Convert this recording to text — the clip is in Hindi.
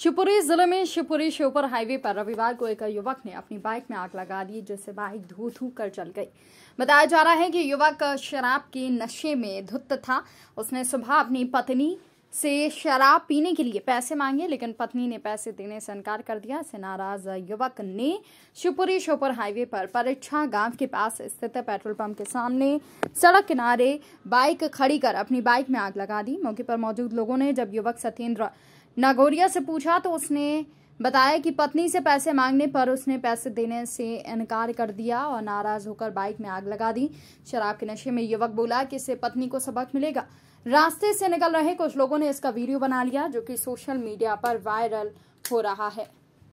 शिवपुरी जिले में शिवपुरी श्योपुर हाईवे पर रविवार को एक युवक ने अपनी बाइक में आग लगा दी जिससे बाइक धू धू कर चल गई बताया जा रहा है कि युवक शराब के नशे में धुत था उसने सुबह अपनी पत्नी से शराब पीने के लिए पैसे मांगे लेकिन पत्नी ने पैसे देने से इनकार कर दिया से नाराज युवक ने शिवपुरी शोपुर हाईवे पर परीक्षा गांव के पास स्थित पेट्रोल पंप के सामने सड़क किनारे बाइक खड़ी कर अपनी बाइक में आग लगा दी मौके पर मौजूद लोगों ने जब युवक सत्येंद्र नगोरिया से पूछा तो उसने बताया कि पत्नी से पैसे मांगने पर उसने पैसे देने से इनकार कर दिया और नाराज होकर बाइक में आग लगा दी शराब के नशे में युवक बोला कि इससे पत्नी को सबक मिलेगा रास्ते से निकल रहे कुछ लोगों ने इसका वीडियो बना लिया जो कि सोशल मीडिया पर वायरल हो रहा है